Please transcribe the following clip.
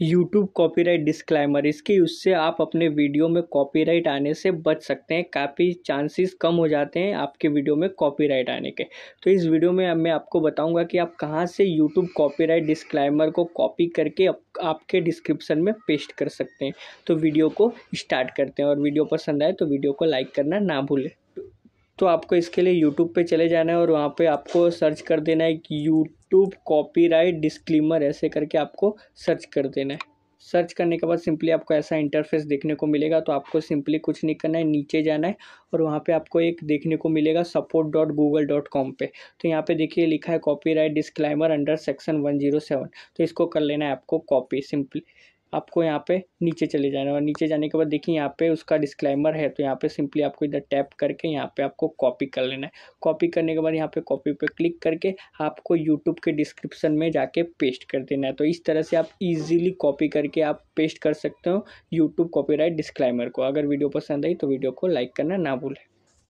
YouTube copyright disclaimer इसके use से आप अपने वीडियो में कॉपीराइट आने से बच सकते हैं काफ़ी चांसेस कम हो जाते हैं आपके वीडियो में कॉपीराइट आने के तो इस वीडियो में मैं आपको बताऊंगा कि आप कहाँ से यूट्यूब कॉपीराइट डिस्क्लाइमर को कॉपी करके आप, आपके डिस्क्रिप्शन में पेस्ट कर सकते हैं तो वीडियो को स्टार्ट करते हैं और वीडियो पसंद आए तो वीडियो को लाइक करना ना भूलें तो आपको इसके लिए यूट्यूब पर चले जाना है और वहाँ पर आपको सर्च कर देना है कि यू यूट्यूब कॉपीराइट डिस्क्लीमर ऐसे करके आपको सर्च कर देना है सर्च करने के बाद सिंपली आपको ऐसा इंटरफेस देखने को मिलेगा तो आपको सिंपली कुछ नहीं करना है नीचे जाना है और वहाँ पे आपको एक देखने को मिलेगा support dot Google dot com पर तो यहाँ पे देखिए लिखा है copyright disclaimer under section one zero seven तो इसको कर लेना है आपको कॉपी सिंपली आपको यहाँ पे नीचे चले जाना है और नीचे जाने के बाद देखिए यहाँ पे उसका डिस्क्लाइमर है तो यहाँ पे सिंपली आपको इधर टैप करके यहाँ पे आपको कॉपी कर लेना है कॉपी करने के बाद यहाँ पे कॉपी पे क्लिक करके आपको यूट्यूब के डिस्क्रिप्शन में जाके पेस्ट कर देना है तो इस तरह से आप इजीली कॉपी करके आप पेस्ट कर सकते हो यूट्यूब कॉपी डिस्क्लाइमर को अगर वीडियो पसंद आई तो वीडियो को लाइक करना ना भूलें